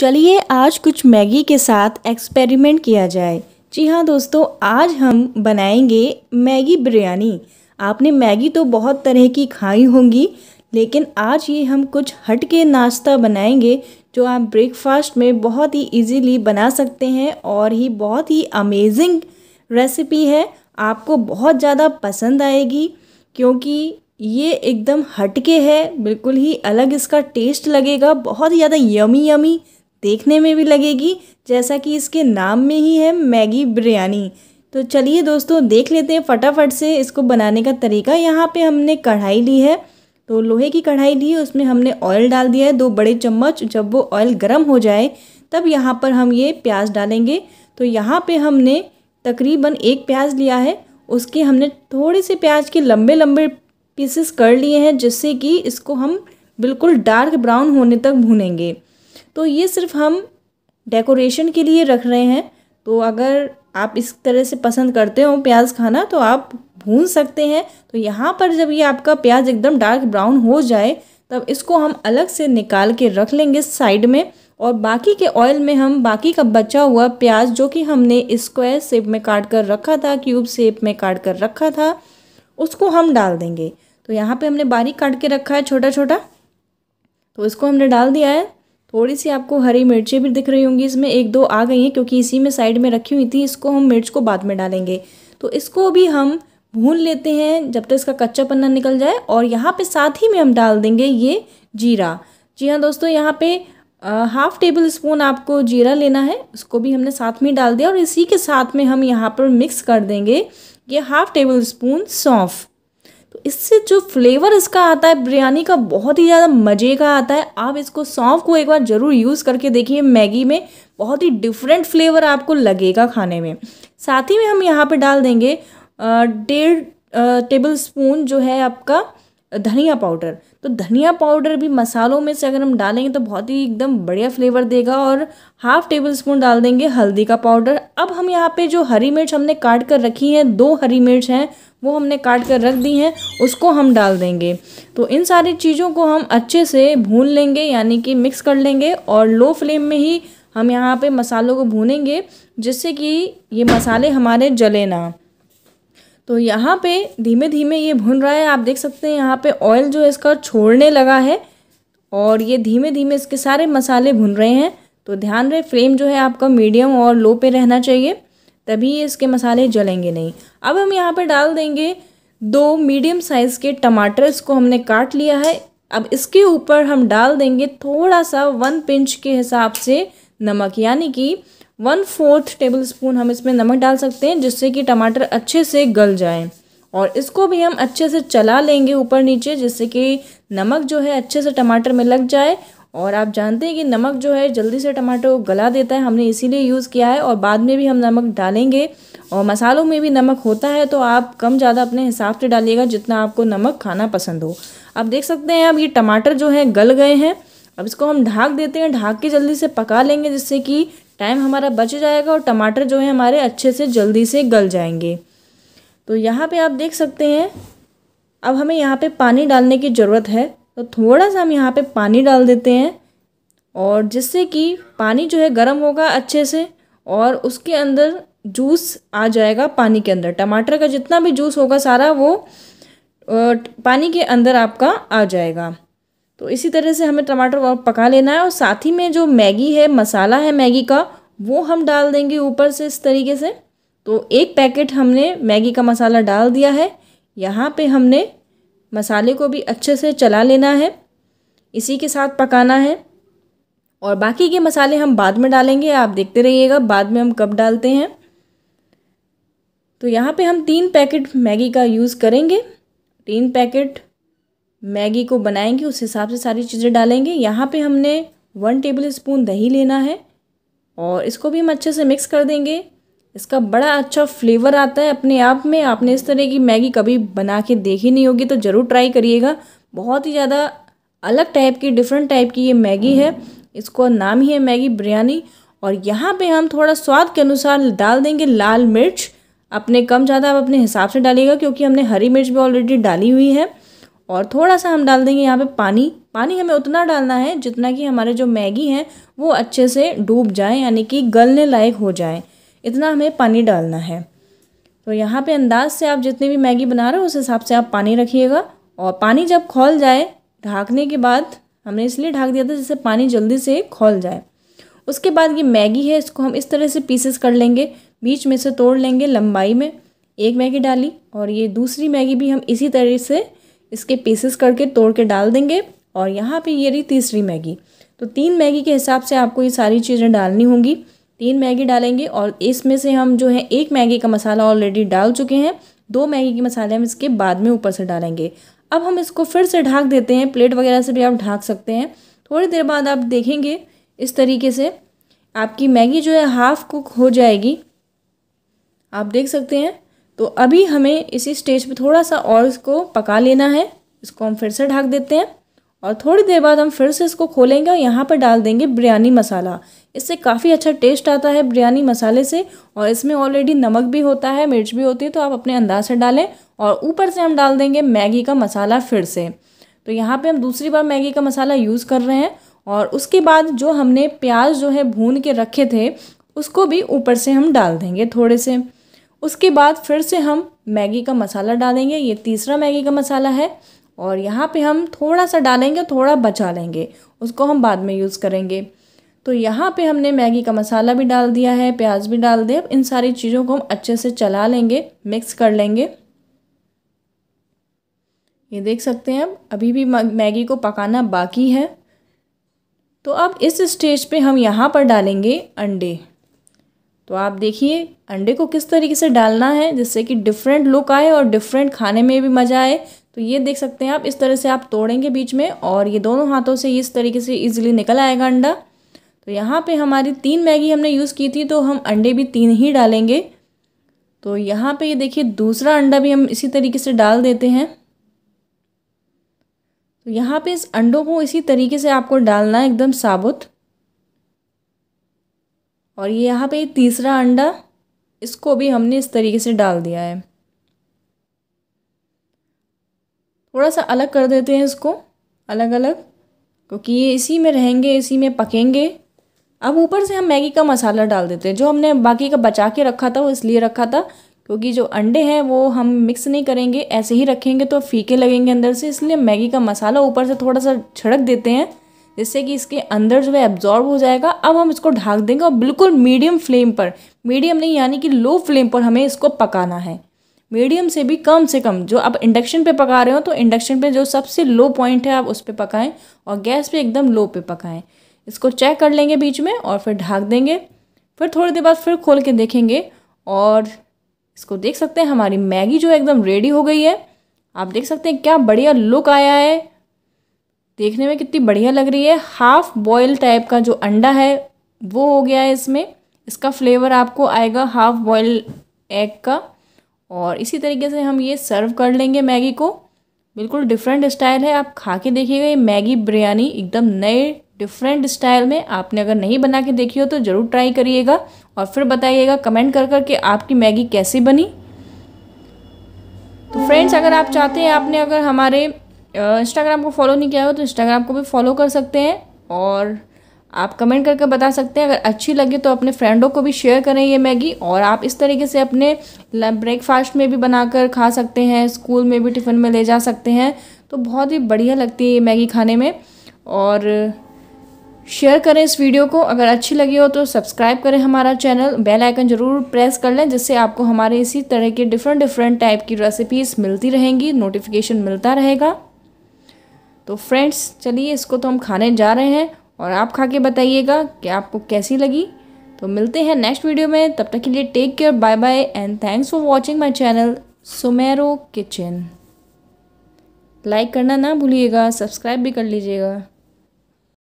चलिए आज कुछ मैगी के साथ एक्सपेरिमेंट किया जाए जी हाँ दोस्तों आज हम बनाएंगे मैगी बिरयानी आपने मैगी तो बहुत तरह की खाई होंगी लेकिन आज ये हम कुछ हट के नाश्ता बनाएंगे जो आप ब्रेकफास्ट में बहुत ही इजीली बना सकते हैं और ही बहुत ही अमेजिंग रेसिपी है आपको बहुत ज़्यादा पसंद आएगी क्योंकि ये एकदम हटके है बिल्कुल ही अलग इसका टेस्ट लगेगा बहुत ही ज़्यादा यमी यमी देखने में भी लगेगी जैसा कि इसके नाम में ही है मैगी बिरयानी तो चलिए दोस्तों देख लेते हैं फटाफट से इसको बनाने का तरीका यहाँ पे हमने कढ़ाई ली है तो लोहे की कढ़ाई ली उसमें हमने ऑयल डाल दिया है दो बड़े चम्मच जब वो ऑयल गर्म हो जाए तब यहाँ पर हम ये प्याज डालेंगे तो यहाँ पर हमने तकरीबन एक प्याज लिया है उसके हमने थोड़े से प्याज के लंबे लंबे पीसेस कर लिए हैं जिससे कि इसको हम बिल्कुल डार्क ब्राउन होने तक भूनेंगे तो ये सिर्फ हम डेकोरेशन के लिए रख रहे हैं तो अगर आप इस तरह से पसंद करते हो प्याज खाना तो आप भून सकते हैं तो यहाँ पर जब ये आपका प्याज एकदम डार्क ब्राउन हो जाए तब इसको हम अलग से निकाल के रख लेंगे साइड में और बाकी के ऑयल में हम बाकी का बचा हुआ प्याज जो कि हमने स्क्वायर शेप में काट कर रखा था क्यूब शेप में काट कर रखा था उसको हम डाल देंगे तो यहाँ पे हमने बारीक काट के रखा है छोटा छोटा तो इसको हमने डाल दिया है थोड़ी सी आपको हरी मिर्चें भी दिख रही होंगी इसमें एक दो आ गई हैं क्योंकि इसी में साइड में रखी हुई थी इसको हम मिर्च को बाद में डालेंगे तो इसको भी हम भून लेते हैं जब तक तो इसका कच्चा पन्ना निकल जाए और यहाँ पे साथ ही में हम डाल देंगे ये जीरा जी हाँ दोस्तों यहाँ पे हाफ़ टेबल स्पून आपको जीरा लेना है उसको भी हमने साथ में डाल दिया और इसी के साथ में हम यहाँ पर मिक्स कर देंगे ये हाफ़ टेबल स्पून सौंफ तो इससे जो फ्लेवर इसका आता है बिरयानी का बहुत ही ज़्यादा मज़े का आता है आप इसको सौंफ को एक बार ज़रूर यूज़ करके देखिए मैगी में बहुत ही डिफरेंट फ्लेवर आपको लगेगा खाने में साथ ही में हम यहाँ पर डाल देंगे डेढ़ टेबल स्पून जो है आपका धनिया पाउडर तो धनिया पाउडर भी मसालों में से अगर हम डालेंगे तो बहुत ही एकदम बढ़िया फ्लेवर देगा और हाफ टेबल स्पून डाल देंगे हल्दी का पाउडर अब हम यहाँ पे जो हरी मिर्च हमने काट कर रखी है दो हरी मिर्च हैं वो हमने काट कर रख दी हैं उसको हम डाल देंगे तो इन सारी चीज़ों को हम अच्छे से भून लेंगे यानी कि मिक्स कर लेंगे और लो फ्लेम में ही हम यहाँ पे मसालों को भूनेंगे जिससे कि ये मसाले हमारे जले ना तो यहाँ पे धीमे धीमे ये भुन रहा है आप देख सकते हैं यहाँ पे ऑयल जो है इसका छोड़ने लगा है और ये धीमे धीमे इसके सारे मसाले भून रहे हैं तो ध्यान रहे फ्लेम जो है आपका मीडियम और लो पे रहना चाहिए तभी इसके मसाले जलेंगे नहीं अब हम यहाँ पर डाल देंगे दो मीडियम साइज़ के टमाटर इसको हमने काट लिया है अब इसके ऊपर हम डाल देंगे थोड़ा सा वन पिंच के हिसाब से नमक यानी कि वन फोर्थ टेबल स्पून हम इसमें नमक डाल सकते हैं जिससे कि टमाटर अच्छे से गल जाए और इसको भी हम अच्छे से चला लेंगे ऊपर नीचे जिससे कि नमक जो है अच्छे से टमाटर में लग जाए और आप जानते हैं कि नमक जो है जल्दी से टमाटो गला देता है हमने इसीलिए यूज़ किया है और बाद में भी हम नमक डालेंगे और मसालों में भी नमक होता है तो आप कम ज़्यादा अपने हिसाब से डालिएगा जितना आपको नमक खाना पसंद हो आप देख सकते हैं अब ये टमाटर जो है गल गए हैं अब इसको हम ढाक देते हैं ढाक के जल्दी से पका लेंगे जिससे कि टाइम हमारा बच जाएगा और टमाटर जो है हमारे अच्छे से जल्दी से गल जाएंगे तो यहाँ पे आप देख सकते हैं अब हमें यहाँ पे पानी डालने की ज़रूरत है तो थोड़ा सा हम यहाँ पे पानी डाल देते हैं और जिससे कि पानी जो है गर्म होगा अच्छे से और उसके अंदर जूस आ जाएगा पानी के अंदर टमाटर का जितना भी जूस होगा सारा वो पानी के अंदर आपका आ जाएगा तो इसी तरह से हमें टमाटर को पका लेना है और साथ ही में जो मैगी है मसाला है मैगी का वो हम डाल देंगे ऊपर से इस तरीके से तो एक पैकेट हमने मैगी का मसाला डाल दिया है यहाँ पे हमने मसाले को भी अच्छे से चला लेना है इसी के साथ पकाना है और बाकी के मसाले हम बाद में डालेंगे आप देखते रहिएगा बाद में हम कब डालते हैं तो यहाँ पे हम तीन पैकेट मैगी का यूज़ करेंगे तीन पैकेट मैगी को बनाएंगे उस हिसाब से सारी चीज़ें डालेंगे यहाँ पे हमने वन टेबल स्पून दही लेना है और इसको भी हम अच्छे से मिक्स कर देंगे इसका बड़ा अच्छा फ्लेवर आता है अपने आप में आपने इस तरह की मैगी कभी बना के देखी नहीं होगी तो ज़रूर ट्राई करिएगा बहुत ही ज़्यादा अलग टाइप की डिफरेंट टाइप की ये मैगी है इसको नाम ही है मैगी बिरयानी और यहाँ पे हम थोड़ा स्वाद के अनुसार डाल देंगे लाल मिर्च अपने कम ज़्यादा आप अपने हिसाब से डालिएगा क्योंकि हमने हरी मिर्च भी ऑलरेडी डाली हुई है और थोड़ा सा हम डाल देंगे यहाँ पे पानी पानी हमें उतना डालना है जितना कि हमारे जो मैगी हैं वो अच्छे से डूब जाए यानी कि गलने लायक हो जाए इतना हमें पानी डालना है तो यहाँ पे अंदाज से आप जितने भी मैगी बना रहे हो उस हिसाब से आप पानी रखिएगा और पानी जब खोल जाए ढाकने के बाद हमने इसलिए ढाक दिया था जिससे पानी जल्दी से खोल जाए उसके बाद ये मैगी है इसको हम इस तरह से पीसेस कर लेंगे बीच में से तोड़ लेंगे लंबाई में एक मैगी डाली और ये दूसरी मैगी भी हम इसी तरह से इसके पीसेस करके तोड़ के डाल देंगे और यहाँ पे ये रही तीसरी मैगी तो तीन मैगी के हिसाब से आपको ये सारी चीज़ें डालनी होंगी तीन मैगी डालेंगे और इसमें से हम जो है एक मैगी का मसाला ऑलरेडी डाल चुके हैं दो मैगी के मसाले हम इसके बाद में ऊपर से डालेंगे अब हम इसको फिर से ढाक देते हैं प्लेट वगैरह से भी आप ढाक सकते हैं थोड़ी देर बाद आप देखेंगे इस तरीके से आपकी मैगी जो है हाफ़ कुक हो जाएगी आप देख सकते हैं तो अभी हमें इसी स्टेज पे थोड़ा सा और इसको पका लेना है इसको हम फिर से ढाक देते हैं और थोड़ी देर बाद हम फिर से इसको खोलेंगे और यहाँ पर डाल देंगे बिरयानी मसाला इससे काफ़ी अच्छा टेस्ट आता है बिरयानी मसाले से और इसमें ऑलरेडी नमक भी होता है मिर्च भी होती है तो आप अपने अंदाज से डालें और ऊपर से हम डाल देंगे मैगी का मसाला फिर से तो यहाँ पे हम दूसरी बार मैगी का मसाला यूज़ कर रहे हैं और उसके बाद जो हमने प्याज जो है भून के रखे थे उसको भी ऊपर से हम डाल देंगे थोड़े से उसके बाद फिर से हम मैगी का मसाला डालेंगे ये तीसरा मैगी का मसाला है और यहाँ पे हम थोड़ा सा डालेंगे थोड़ा बचा लेंगे उसको हम बाद में यूज़ करेंगे तो यहाँ पे हमने मैगी का मसाला भी डाल दिया है प्याज भी डाल दिया इन सारी चीज़ों को हम अच्छे से चला लेंगे मिक्स कर लेंगे ये देख सकते हैं अब अभी भी मैगी को पकाना बाकी है तो अब इस स्टेज पे हम यहाँ पर डालेंगे अंडे तो आप देखिए अंडे को किस तरीके से डालना है जिससे कि डिफरेंट लुक आए और डिफरेंट खाने में भी मज़ा आए तो ये देख सकते हैं आप इस तरह से आप तोड़ेंगे बीच में और ये दोनों हाथों से इस तरीके से इजीली निकल आएगा अंडा तो यहाँ पे हमारी तीन मैगी हमने यूज़ की थी तो हम अंडे भी तीन ही डालेंगे तो यहाँ पे ये देखिए दूसरा अंडा भी हम इसी तरीके से डाल देते हैं तो यहाँ पे इस अंडों को इसी तरीके से आपको डालना है एकदम साबुत और ये यहाँ पे तीसरा अंडा इसको भी हमने इस तरीके से डाल दिया है थोड़ा सा अलग कर देते हैं इसको अलग अलग क्योंकि ये इसी में रहेंगे इसी में पकेंगे अब ऊपर से हम मैगी का मसाला डाल देते हैं जो हमने बाकी का बचा के रखा था वो इसलिए रखा था क्योंकि जो अंडे हैं वो हम मिक्स नहीं करेंगे ऐसे ही रखेंगे तो फीके लगेंगे अंदर से इसलिए मैगी का मसाला ऊपर से थोड़ा सा छिड़क देते हैं जिससे कि इसके अंदर जो है एब्जॉर्ब हो जाएगा अब हम इसको ढाक देंगे और बिल्कुल मीडियम फ्लेम पर मीडियम नहीं यानी कि लो फ्लेम पर हमें इसको पकाना है मीडियम से भी कम से कम जो आप इंडक्शन पे पका रहे हो तो इंडक्शन पे जो सबसे लो पॉइंट है आप उस पर पकाएं और गैस पे एकदम लो पे पकाएं इसको चेक कर लेंगे बीच में और फिर ढाक देंगे फिर थोड़ी देर बाद फिर खोल के देखेंगे और इसको देख सकते हैं हमारी मैगी जो एकदम रेडी हो गई है आप देख सकते हैं क्या बढ़िया लुक आया है देखने में कितनी बढ़िया लग रही है हाफ बॉयल टाइप का जो अंडा है वो हो गया है इसमें इसका फ्लेवर आपको आएगा हाफ बॉयल एग का और इसी तरीके से हम ये सर्व कर लेंगे मैगी को बिल्कुल डिफरेंट स्टाइल है आप खा के देखिएगा ये मैगी बिरयानी एकदम नए डिफरेंट स्टाइल में आपने अगर नहीं बना के देखी हो तो ज़रूर ट्राई करिएगा और फिर बताइएगा कमेंट कर कर के आपकी मैगी कैसी बनी तो फ्रेंड्स अगर आप चाहते हैं आपने अगर हमारे इंस्टाग्राम को फॉलो नहीं किया हो तो इंस्टाग्राम को भी फॉलो कर सकते हैं और आप कमेंट करके बता सकते हैं अगर अच्छी लगे तो अपने फ्रेंडों को भी शेयर करें ये मैगी और आप इस तरीके से अपने ब्रेकफास्ट में भी बनाकर खा सकते हैं स्कूल में भी टिफ़िन में ले जा सकते हैं तो बहुत ही बढ़िया लगती है ये मैगी खाने में और शेयर करें इस वीडियो को अगर अच्छी लगी हो तो सब्सक्राइब करें हमारा चैनल बेल आइकन ज़रूर प्रेस कर लें जिससे आपको हमारे इसी तरह के डिफरेंट डिफरेंट टाइप की रेसिपीज़ मिलती रहेंगी नोटिफिकेशन मिलता रहेगा तो फ्रेंड्स चलिए इसको तो हम खाने जा रहे हैं और आप खा के बताइएगा कि आपको कैसी लगी तो मिलते हैं नेक्स्ट वीडियो में तब तक के लिए take care bye bye and thanks for watching my channel Sumero kitchen like करना ना भूलिएगा सब्सक्राइब भी कर लीजिएगा